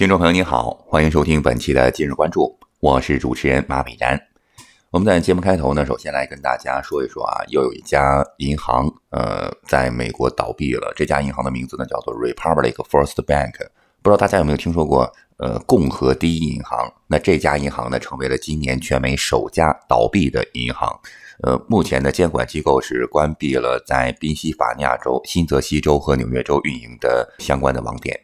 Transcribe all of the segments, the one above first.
听众朋友，你好，欢迎收听本期的《今日关注》，我是主持人马美然。我们在节目开头呢，首先来跟大家说一说啊，又有一家银行呃在美国倒闭了。这家银行的名字呢叫做 Republic First Bank，不知道大家有没有听说过呃共和第一银行？那这家银行呢成为了今年全美首家倒闭的银行。呃，目前呢监管机构是关闭了在宾夕法尼亚州、新泽西州和纽约州运营的相关的网点。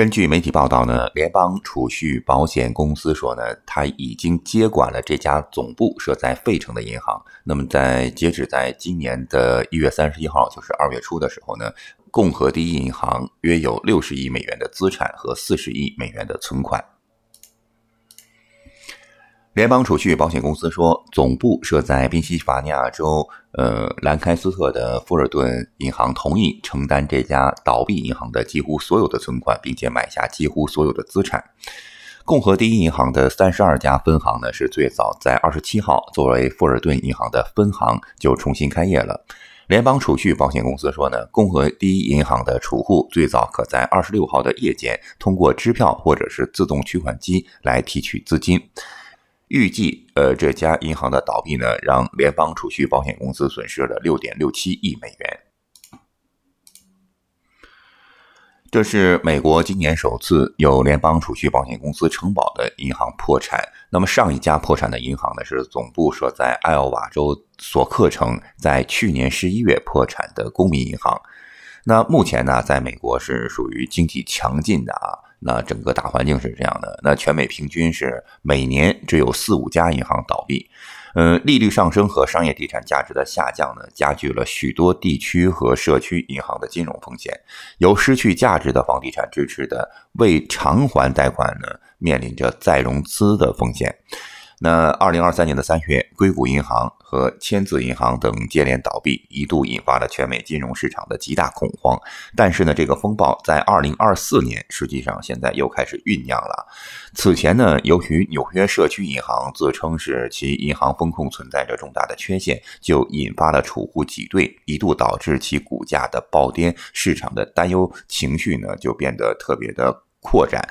根据媒体报道呢，联邦储蓄保险公司说呢，他已经接管了这家总部设在费城的银行。那么，在截止在今年的一月三十一号，就是二月初的时候呢，共和第一银行约有六十亿美元的资产和四十亿美元的存款。联邦储蓄保险公司说，总部设在宾夕法尼亚州呃兰开斯特的富尔顿银行同意承担这家倒闭银行的几乎所有的存款，并且买下几乎所有的资产。共和第一银行的三十二家分行呢，是最早在二十七号作为富尔顿银行的分行就重新开业了。联邦储蓄保险公司说呢，共和第一银行的储户最早可在二十六号的夜间通过支票或者是自动取款机来提取资金。预计，呃，这家银行的倒闭呢，让联邦储蓄保险公司损失了六点六七亿美元。这是美国今年首次有联邦储蓄保险公司承保的银行破产。那么，上一家破产的银行呢，是总部设在艾奥瓦州索克城，在去年十一月破产的公民银行。那目前呢，在美国是属于经济强劲的啊。那整个大环境是这样的，那全美平均是每年只有四五家银行倒闭。嗯，利率上升和商业地产价值的下降呢，加剧了许多地区和社区银行的金融风险。由失去价值的房地产支持的未偿还贷款呢，面临着再融资的风险。那二零二三年的三月，硅谷银行。和签字银行等接连倒闭，一度引发了全美金融市场的极大恐慌。但是呢，这个风暴在二零二四年，实际上现在又开始酝酿了。此前呢，由于纽约社区银行自称是其银行风控存在着重大的缺陷，就引发了储户挤兑，一度导致其股价的暴跌，市场的担忧情绪呢就变得特别的扩展。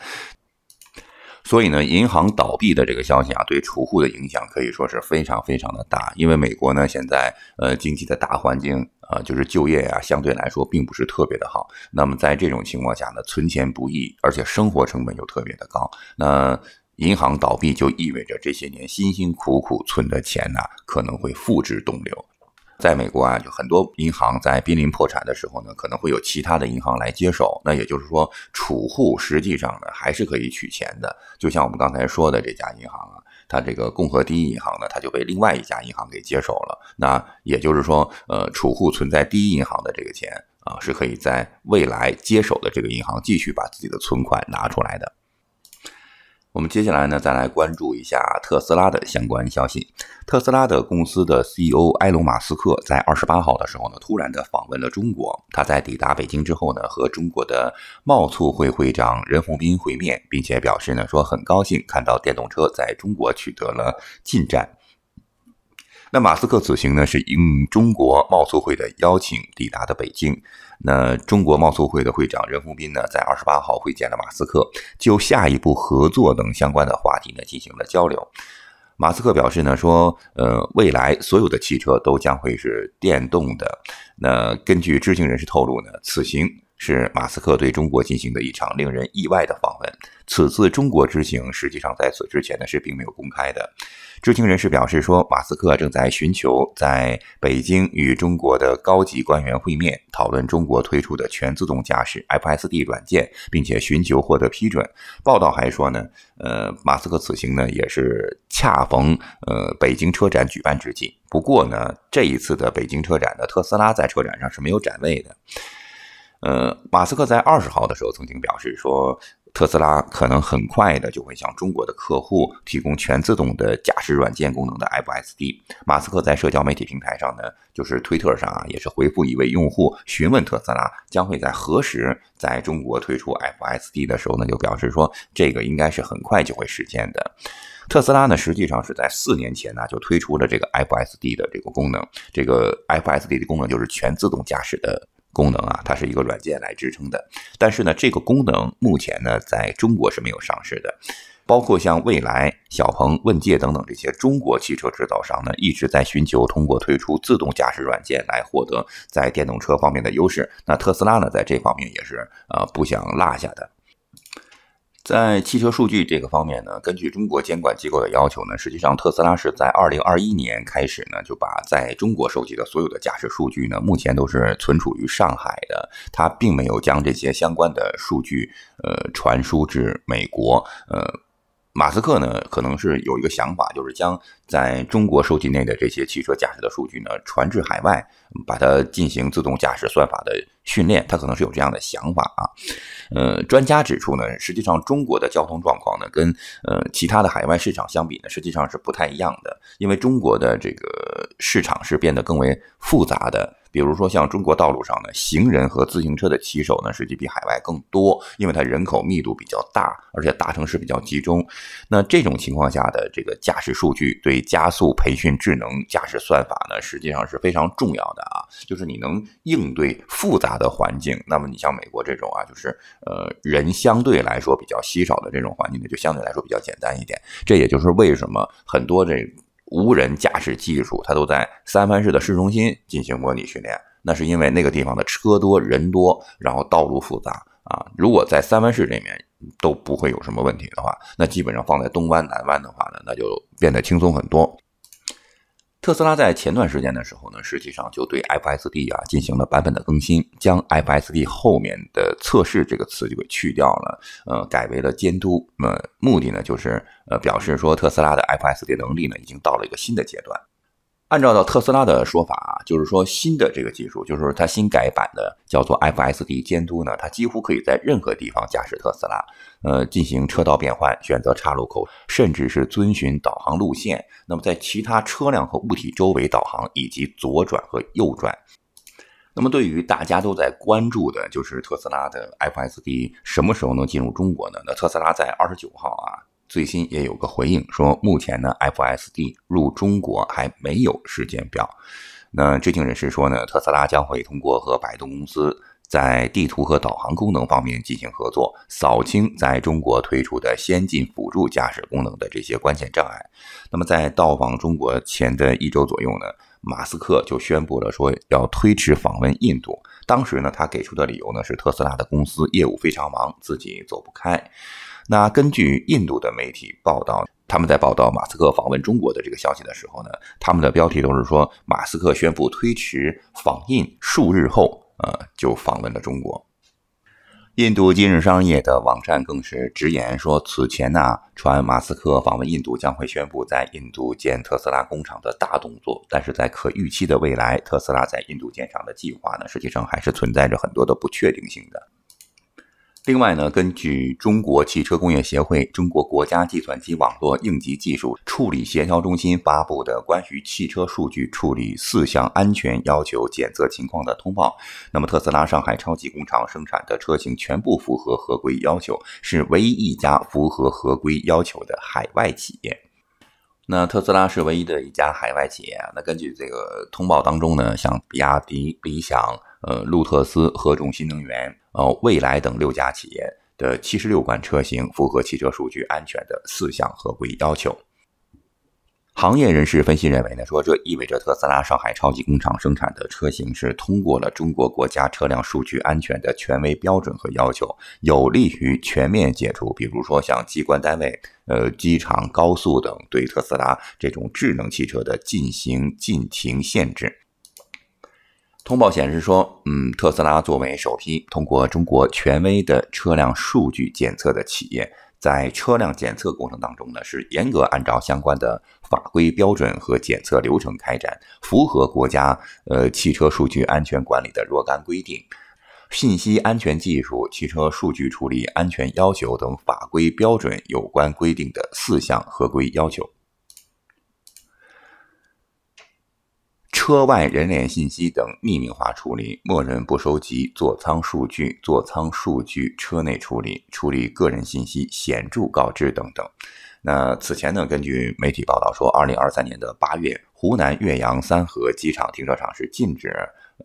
所以呢，银行倒闭的这个消息啊，对储户的影响可以说是非常非常的大。因为美国呢，现在呃经济的大环境啊，就是就业啊，相对来说并不是特别的好。那么在这种情况下呢，存钱不易，而且生活成本又特别的高。那银行倒闭就意味着这些年辛辛苦苦存的钱呢，可能会付之东流。在美国啊，就很多银行在濒临破产的时候呢，可能会有其他的银行来接手。那也就是说，储户实际上呢，还是可以取钱的。就像我们刚才说的这家银行啊，它这个共和第一银行呢，它就被另外一家银行给接手了。那也就是说，呃，储户存在第一银行的这个钱啊，是可以在未来接手的这个银行继续把自己的存款拿出来的。我们接下来呢，再来关注一下特斯拉的相关消息。特斯拉的公司的 CEO 埃隆·马斯克在二十八号的时候呢，突然的访问了中国。他在抵达北京之后呢，和中国的贸促会会长任鸿斌会面，并且表示呢，说很高兴看到电动车在中国取得了进展。那马斯克此行呢是应中国贸促会的邀请抵达的北京。那中国贸促会的会长任洪斌呢在二十八号会见了马斯克，就下一步合作等相关的话题呢进行了交流。马斯克表示呢说，呃，未来所有的汽车都将会是电动的。那根据知情人士透露呢，此行是马斯克对中国进行的一场令人意外的访问。此次中国之行实际上在此之前呢是并没有公开的。知情人士表示说，马斯克正在寻求在北京与中国的高级官员会面，讨论中国推出的全自动驾驶 （FSD） 软件，并且寻求获得批准。报道还说呢，呃，马斯克此行呢也是恰逢呃北京车展举办之际。不过呢，这一次的北京车展呢，特斯拉在车展上是没有展位的。呃，马斯克在二十号的时候曾经表示说。特斯拉可能很快的就会向中国的客户提供全自动的驾驶软件功能的 FSD。马斯克在社交媒体平台上呢，就是推特上啊，也是回复一位用户询问特斯拉将会在何时在中国推出 FSD 的时候呢，就表示说这个应该是很快就会实现的。特斯拉呢，实际上是在四年前呢就推出了这个 FSD 的这个功能。这个 FSD 的功能就是全自动驾驶的。功能啊，它是一个软件来支撑的。但是呢，这个功能目前呢，在中国是没有上市的。包括像蔚来、小鹏、问界等等这些中国汽车制造商呢，一直在寻求通过推出自动驾驶软件来获得在电动车方面的优势。那特斯拉呢，在这方面也是呃不想落下的。在汽车数据这个方面呢，根据中国监管机构的要求呢，实际上特斯拉是在二零二一年开始呢，就把在中国收集的所有的驾驶数据呢，目前都是存储于上海的，它并没有将这些相关的数据呃传输至美国呃。马斯克呢，可能是有一个想法，就是将在中国收集内的这些汽车驾驶的数据呢，传至海外，把它进行自动驾驶算法的训练。他可能是有这样的想法啊。呃，专家指出呢，实际上中国的交通状况呢，跟呃其他的海外市场相比呢，实际上是不太一样的，因为中国的这个市场是变得更为复杂的。比如说，像中国道路上呢，行人和自行车的骑手呢，实际比海外更多，因为它人口密度比较大，而且大城市比较集中。那这种情况下的这个驾驶数据，对加速培训智能驾驶算法呢，实际上是非常重要的啊。就是你能应对复杂的环境。那么你像美国这种啊，就是呃，人相对来说比较稀少的这种环境呢，就相对来说比较简单一点。这也就是为什么很多这。无人驾驶技术，它都在三藩市的市中心进行模拟训练。那是因为那个地方的车多人多，然后道路复杂啊。如果在三藩市这面都不会有什么问题的话，那基本上放在东湾、南湾的话呢，那就变得轻松很多。特斯拉在前段时间的时候呢，实际上就对 FSD 啊进行了版本的更新，将 FSD 后面的“测试”这个词就给去掉了，呃，改为了“监督”。呃，目的呢就是，呃，表示说特斯拉的 FSD 能力呢已经到了一个新的阶段。按照到特斯拉的说法啊，就是说新的这个技术，就是说它新改版的叫做 FSD 监督呢，它几乎可以在任何地方驾驶特斯拉，呃，进行车道变换、选择岔路口，甚至是遵循导航路线。那么在其他车辆和物体周围导航，以及左转和右转。那么对于大家都在关注的就是特斯拉的 FSD 什么时候能进入中国呢？那特斯拉在二十九号啊。最新也有个回应说，目前呢，FSD 入中国还没有时间表。那知情人士说呢，特斯拉将会通过和百度公司在地图和导航功能方面进行合作，扫清在中国推出的先进辅助驾驶功能的这些关键障碍。那么，在到访中国前的一周左右呢，马斯克就宣布了说要推迟访问印度。当时呢，他给出的理由呢是特斯拉的公司业务非常忙，自己走不开。那根据印度的媒体报道，他们在报道马斯克访问中国的这个消息的时候呢，他们的标题都是说马斯克宣布推迟访印数日后，呃，就访问了中国。印度今日商业的网站更是直言说，此前呢传马斯克访问印度将会宣布在印度建特斯拉工厂的大动作，但是在可预期的未来，特斯拉在印度建厂的计划呢，实际上还是存在着很多的不确定性的。另外呢，根据中国汽车工业协会、中国国家计算机网络应急技术处理协调中心发布的关于汽车数据处理四项安全要求检测情况的通报，那么特斯拉上海超级工厂生产的车型全部符合合规要求，是唯一一家符合合规要求的海外企业。那特斯拉是唯一的一家海外企业啊。那根据这个通报当中呢，像比亚迪、理想。呃，路特斯、合众新能源、呃，蔚来等六家企业的七十六款车型符合汽车数据安全的四项合规要求。行业人士分析认为呢，说这意味着特斯拉上海超级工厂生产的车型是通过了中国国家车辆数据安全的权威标准和要求，有利于全面解除，比如说像机关单位、呃，机场、高速等对特斯拉这种智能汽车的进行禁停限制。通报显示说，嗯，特斯拉作为首批通过中国权威的车辆数据检测的企业，在车辆检测过程当中呢，是严格按照相关的法规标准和检测流程开展，符合国家呃汽车数据安全管理的若干规定、信息安全技术、汽车数据处理安全要求等法规标准有关规定的四项合规要求。车外人脸信息等匿名化处理，默认不收集座舱数据，座舱数据车内处理，处理个人信息显著告知等等。那此前呢？根据媒体报道说，二零二三年的八月，湖南岳阳三河机场停车场是禁止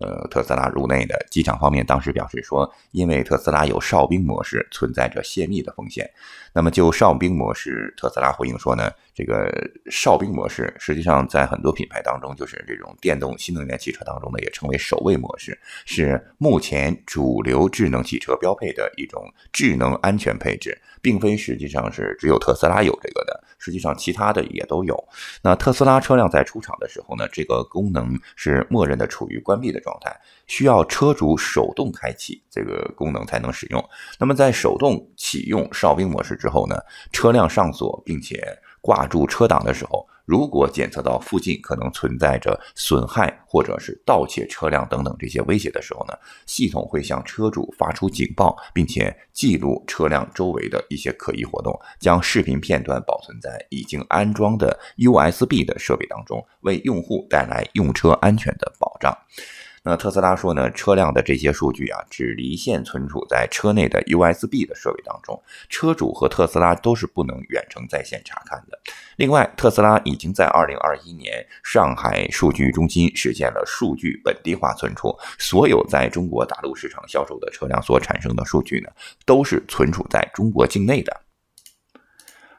呃特斯拉入内的。机场方面当时表示说，因为特斯拉有哨兵模式，存在着泄密的风险。那么就哨兵模式，特斯拉回应说呢？这个哨兵模式，实际上在很多品牌当中，就是这种电动新能源汽车当中呢，也称为首位模式，是目前主流智能汽车标配的一种智能安全配置，并非实际上是只有特斯拉有这个的，实际上其他的也都有。那特斯拉车辆在出厂的时候呢，这个功能是默认的处于关闭的状态，需要车主手动开启这个功能才能使用。那么在手动启用哨兵模式之后呢，车辆上锁，并且。挂住车挡的时候，如果检测到附近可能存在着损害或者是盗窃车辆等等这些威胁的时候呢，系统会向车主发出警报，并且记录车辆周围的一些可疑活动，将视频片段保存在已经安装的 USB 的设备当中，为用户带来用车安全的保障。那特斯拉说呢，车辆的这些数据啊，只离线存储在车内的 USB 的设备当中，车主和特斯拉都是不能远程在线查看的。另外，特斯拉已经在二零二一年上海数据中心实现了数据本地化存储，所有在中国大陆市场销售的车辆所产生的数据呢，都是存储在中国境内的。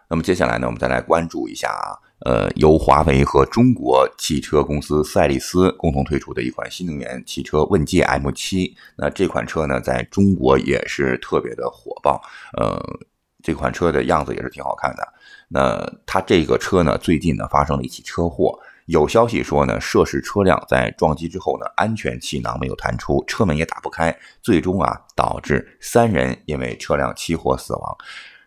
那么接下来呢，我们再来关注一下啊。呃，由华为和中国汽车公司赛力斯共同推出的一款新能源汽车问界 M7。那这款车呢，在中国也是特别的火爆。呃，这款车的样子也是挺好看的。那它这个车呢，最近呢发生了一起车祸。有消息说呢，涉事车辆在撞击之后呢，安全气囊没有弹出，车门也打不开，最终啊，导致三人因为车辆起火死亡。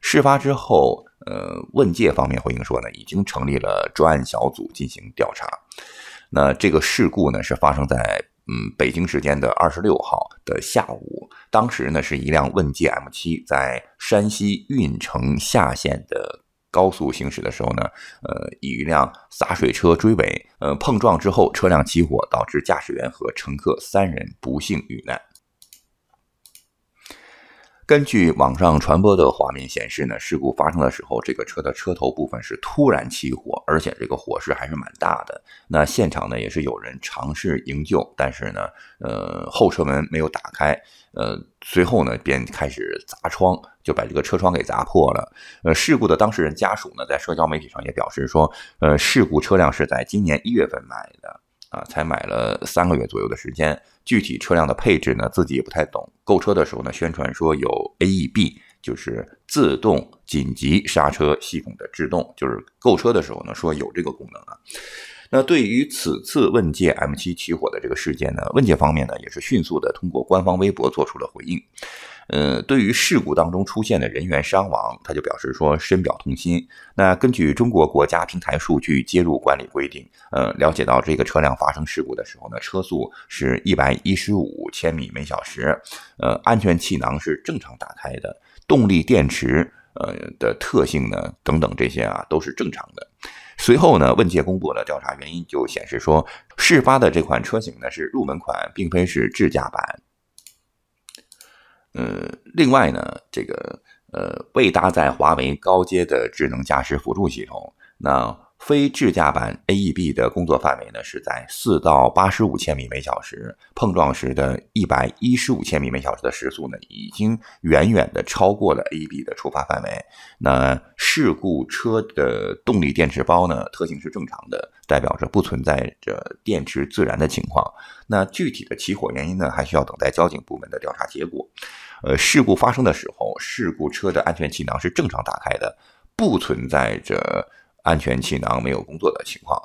事发之后。呃，问界方面回应说呢，已经成立了专案小组进行调查。那这个事故呢，是发生在嗯，北京时间的二十六号的下午。当时呢，是一辆问界 M 七在山西运城下县的高速行驶的时候呢，呃，与一辆洒水车追尾，呃，碰撞之后车辆起火，导致驾驶员和乘客三人不幸遇难。根据网上传播的画面显示呢，事故发生的时候，这个车的车头部分是突然起火，而且这个火势还是蛮大的。那现场呢也是有人尝试营救，但是呢，呃，后车门没有打开，呃，随后呢便开始砸窗，就把这个车窗给砸破了。呃，事故的当事人家属呢，在社交媒体上也表示说，呃，事故车辆是在今年一月份买的。啊，才买了三个月左右的时间，具体车辆的配置呢，自己也不太懂。购车的时候呢，宣传说有 AEB，就是自动紧急刹车系统的制动，就是购车的时候呢说有这个功能啊。那对于此次问界 M7 起火的这个事件呢，问界方面呢也是迅速的通过官方微博做出了回应。呃，对于事故当中出现的人员伤亡，他就表示说深表痛心。那根据中国国家平台数据接入管理规定，呃，了解到这个车辆发生事故的时候呢，车速是一百一十五千米每小时，呃，安全气囊是正常打开的，动力电池呃的特性呢，等等这些啊都是正常的。随后呢，问界公布的调查原因就显示说，事发的这款车型呢是入门款，并非是智驾版。呃，另外呢，这个呃未搭载华为高阶的智能驾驶辅助系统，那非智驾版 AEB 的工作范围呢是在四到八十五千米每小时，碰撞时的一百一十五千米每小时的时速呢，已经远远的超过了 AEB 的触发范围。那事故车的动力电池包呢，特性是正常的，代表着不存在着电池自燃的情况。那具体的起火原因呢，还需要等待交警部门的调查结果。呃，事故发生的时候，事故车的安全气囊是正常打开的，不存在着安全气囊没有工作的情况。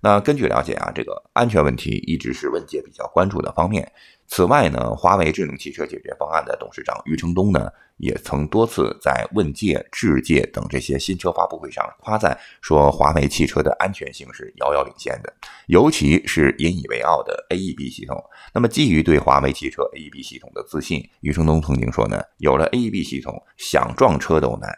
那根据了解啊，这个安全问题一直是问界比较关注的方面。此外呢，华为智能汽车解决方案的董事长余承东呢，也曾多次在问界智界等这些新车发布会上夸赞说，华为汽车的安全性是遥遥领先的，尤其是引以为傲的 AEB 系统。那么，基于对华为汽车 AEB 系统的自信，余承东曾经说呢，有了 AEB 系统，想撞车都难。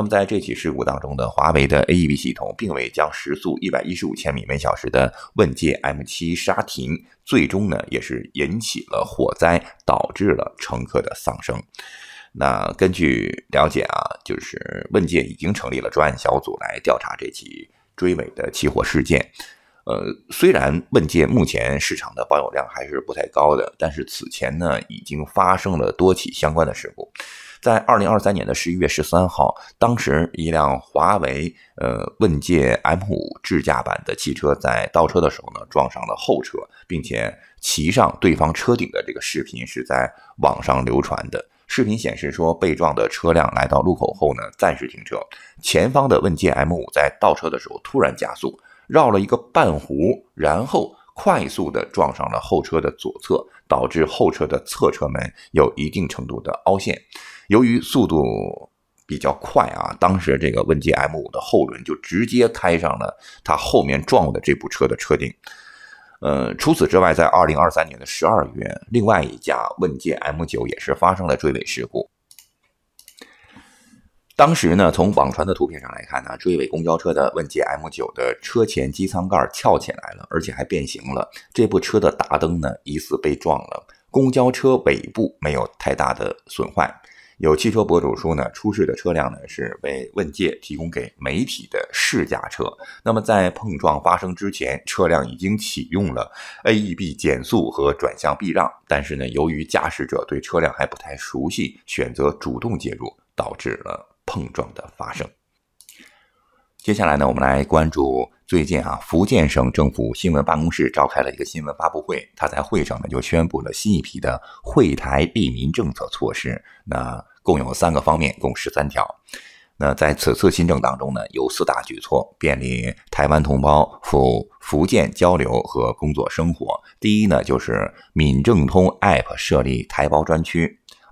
那么在这起事故当中呢，华为的 AEB 系统并未将时速一百一十五千米每小时的问界 M 七刹停，最终呢也是引起了火灾，导致了乘客的丧生。那根据了解啊，就是问界已经成立了专案小组来调查这起追尾的起火事件。呃，虽然问界目前市场的保有量还是不太高的，但是此前呢已经发生了多起相关的事故。在二零二三年的十一月十三号，当时一辆华为呃问界 M5 智驾版的汽车在倒车的时候呢，撞上了后车，并且骑上对方车顶的这个视频是在网上流传的。视频显示说，被撞的车辆来到路口后呢，暂时停车，前方的问界 M5 在倒车的时候突然加速，绕了一个半弧，然后快速的撞上了后车的左侧，导致后车的侧车门有一定程度的凹陷。由于速度比较快啊，当时这个问界 M5 的后轮就直接开上了它后面撞的这部车的车顶。呃，除此之外，在二零二三年的十二月，另外一家问界 M9 也是发生了追尾事故。当时呢，从网传的图片上来看呢，追尾公交车的问界 M9 的车前机舱盖翘起来了，而且还变形了。这部车的大灯呢，疑似被撞了。公交车尾部没有太大的损坏。有汽车博主说呢，出事的车辆呢是为问界提供给媒体的试驾车。那么在碰撞发生之前，车辆已经启用了 AEB 减速和转向避让，但是呢，由于驾驶者对车辆还不太熟悉，选择主动介入，导致了碰撞的发生。接下来呢，我们来关注最近啊，福建省政府新闻办公室召开了一个新闻发布会，他在会上呢就宣布了新一批的惠台利民政策措施。那共有三个方面，共十三条。那在此次新政当中呢，有四大举措便利台湾同胞赴福建交流和工作生活。第一呢，就是闽政通 App 设立台胞专区；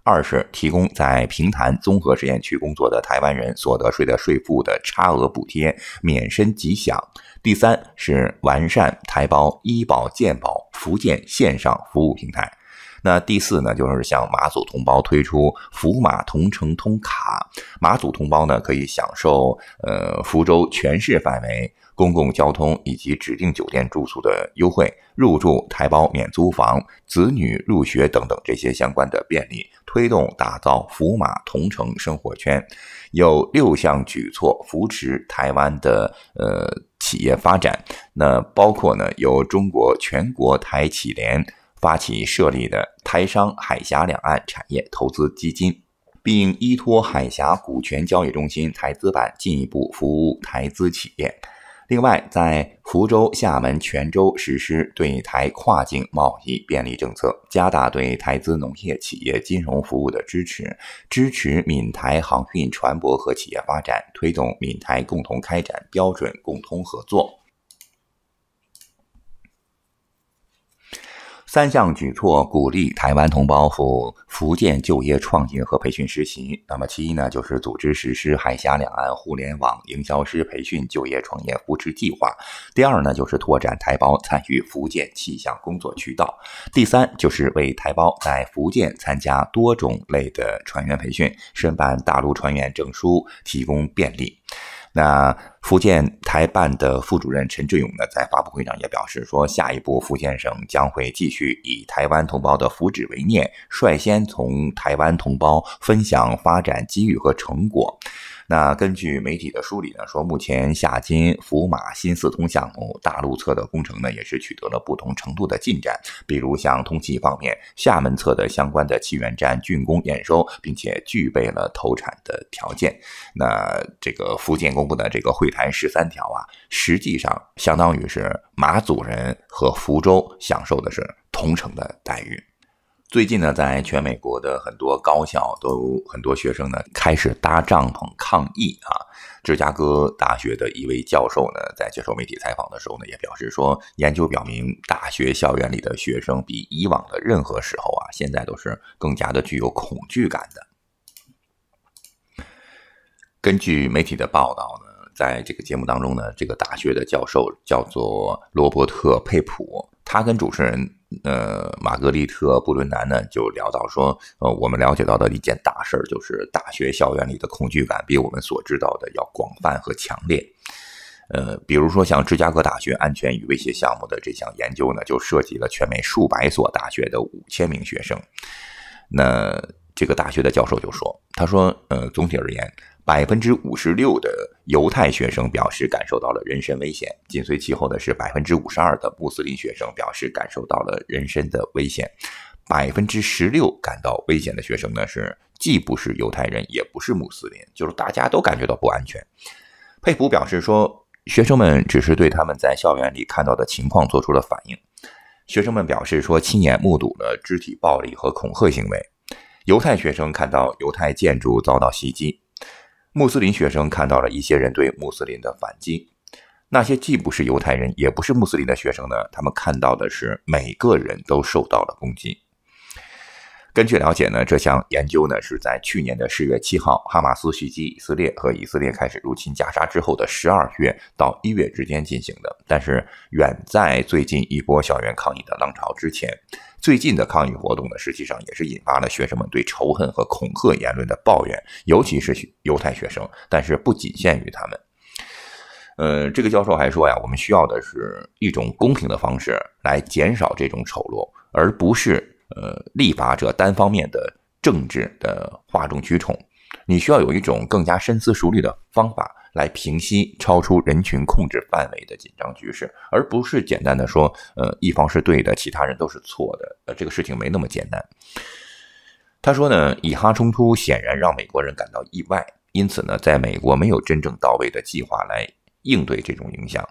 二是提供在平潭综合实验区工作的台湾人所得税的税负的差额补贴免申即享；第三是完善台胞医保、健保福建线上服务平台。那第四呢，就是向马祖同胞推出“福马同城通卡”，马祖同胞呢可以享受呃福州全市范围公共交通以及指定酒店住宿的优惠，入住台胞免租房、子女入学等等这些相关的便利，推动打造福马同城生活圈。有六项举措扶持台湾的呃企业发展，那包括呢由中国全国台企联。发起设立的台商海峡两岸产业投资基金，并依托海峡股权交易中心台资版进一步服务台资企业。另外，在福州、厦门、泉州实施对台跨境贸易便利政策，加大对台资农业企业金融服务的支持，支持闽台航运船舶和企业发展，推动闽台共同开展标准共通合作。三项举措鼓励台湾同胞赴福建就业创业和培训实习。那么，其一呢，就是组织实施海峡两岸互联网营销师培训就业创业扶持计划；第二呢，就是拓展台胞参与福建气象工作渠道；第三，就是为台胞在福建参加多种类的船员培训、申办大陆船员证书提供便利。那福建台办的副主任陈志勇呢，在发布会上也表示说，下一步福建省将会继续以台湾同胞的福祉为念，率先从台湾同胞分享发展机遇和成果。那根据媒体的梳理呢，说目前夏津福马、新四通项目大陆侧的工程呢，也是取得了不同程度的进展。比如像通气方面，厦门侧的相关的气源站竣工验收，并且具备了投产的条件。那这个福建公布的这个会谈十三条啊，实际上相当于是马祖人和福州享受的是同城的待遇。最近呢，在全美国的很多高校都很多学生呢开始搭帐篷抗议啊。芝加哥大学的一位教授呢在接受媒体采访的时候呢，也表示说，研究表明大学校园里的学生比以往的任何时候啊，现在都是更加的具有恐惧感的。根据媒体的报道呢，在这个节目当中呢，这个大学的教授叫做罗伯特·佩普。他跟主持人呃玛格丽特布伦南呢就聊到说，呃，我们了解到的一件大事儿就是大学校园里的恐惧感比我们所知道的要广泛和强烈。呃，比如说像芝加哥大学安全与威胁项目的这项研究呢，就涉及了全美数百所大学的五千名学生。那这个大学的教授就说，他说，呃，总体而言。百分之五十六的犹太学生表示感受到了人身危险，紧随其后的是百分之五十二的穆斯林学生表示感受到了人身的危险，百分之十六感到危险的学生呢是既不是犹太人也不是穆斯林，就是大家都感觉到不安全。佩普表示说，学生们只是对他们在校园里看到的情况做出了反应。学生们表示说，亲眼目睹了肢体暴力和恐吓行为，犹太学生看到犹太建筑遭到袭击。穆斯林学生看到了一些人对穆斯林的反击，那些既不是犹太人也不是穆斯林的学生呢？他们看到的是每个人都受到了攻击。根据了解呢，这项研究呢是在去年的十月七号，哈马斯袭击以色列和以色列开始入侵加沙之后的十二月到一月之间进行的。但是，远在最近一波校园抗议的浪潮之前，最近的抗议活动呢，实际上也是引发了学生们对仇恨和恐吓言论的抱怨，尤其是犹太学生，但是不仅限于他们。呃，这个教授还说呀，我们需要的是一种公平的方式来减少这种丑陋，而不是。呃，立法者单方面的政治的哗众取宠，你需要有一种更加深思熟虑的方法来平息超出人群控制范围的紧张局势，而不是简单的说，呃，一方是对的，其他人都是错的。呃，这个事情没那么简单。他说呢，以哈冲突显然让美国人感到意外，因此呢，在美国没有真正到位的计划来应对这种影响。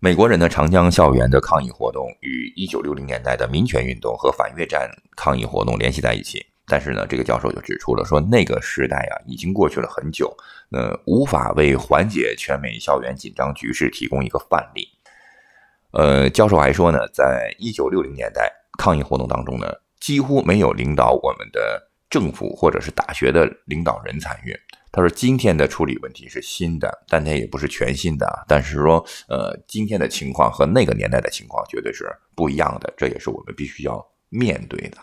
美国人的长江校园的抗议活动与一九六零年代的民权运动和反越战抗议活动联系在一起，但是呢，这个教授就指出了说，那个时代啊已经过去了很久，呃，无法为缓解全美校园紧张局势提供一个范例。呃，教授还说呢，在一九六零年代抗议活动当中呢，几乎没有领导我们的政府或者是大学的领导人参与。他说：“今天的处理问题是新的，但它也不是全新的。但是说，呃，今天的情况和那个年代的情况绝对是不一样的，这也是我们必须要面对的。”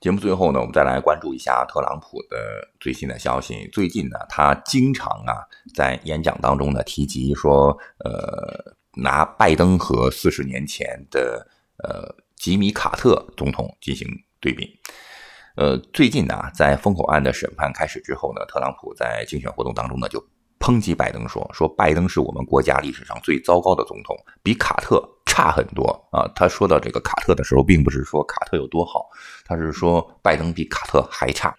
节目最后呢，我们再来关注一下特朗普的最新的消息。最近呢，他经常啊在演讲当中呢提及说，呃，拿拜登和四十年前的呃吉米·卡特总统进行对比。呃，最近呢，在封口案的审判开始之后呢，特朗普在竞选活动当中呢就抨击拜登，说说拜登是我们国家历史上最糟糕的总统，比卡特差很多啊。他说到这个卡特的时候，并不是说卡特有多好，他是说拜登比卡特还差。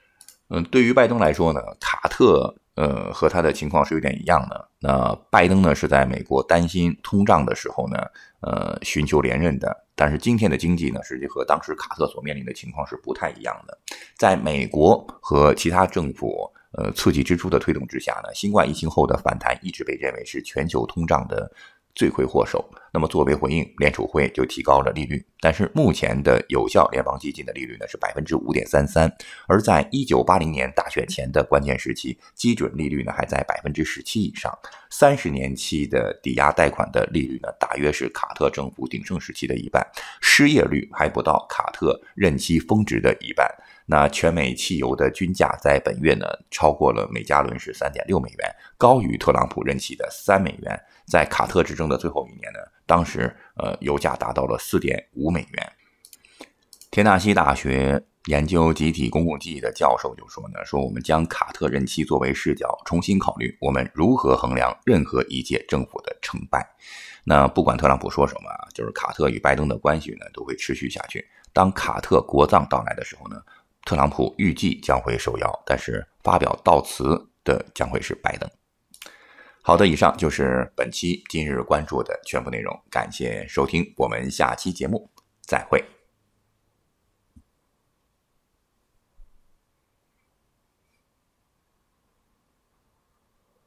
嗯，对于拜登来说呢，卡特呃和他的情况是有点一样的。那拜登呢是在美国担心通胀的时候呢，呃，寻求连任的。但是今天的经济呢，实际和当时卡特所面临的情况是不太一样的。在美国和其他政府呃刺激支出的推动之下呢，新冠疫情后的反弹一直被认为是全球通胀的。罪魁祸首。那么，作为回应，联储会就提高了利率。但是，目前的有效联邦基金的利率呢是百分之五点三三，而在一九八零年大选前的关键时期，基准利率呢还在百分之十七以上。三十年期的抵押贷款的利率呢大约是卡特政府鼎盛时期的一半，失业率还不到卡特任期峰值的一半。那全美汽油的均价在本月呢超过了每加仑是三点六美元，高于特朗普任期的三美元。在卡特执政的最后一年呢，当时呃油价达到了四点五美元。田纳西大学研究集体公共记忆的教授就说呢：说我们将卡特任期作为视角重新考虑，我们如何衡量任何一届政府的成败。那不管特朗普说什么啊，就是卡特与拜登的关系呢都会持续下去。当卡特国葬到来的时候呢？特朗普预计将会受邀，但是发表悼词的将会是拜登。好的，以上就是本期今日关注的全部内容，感谢收听，我们下期节目再会。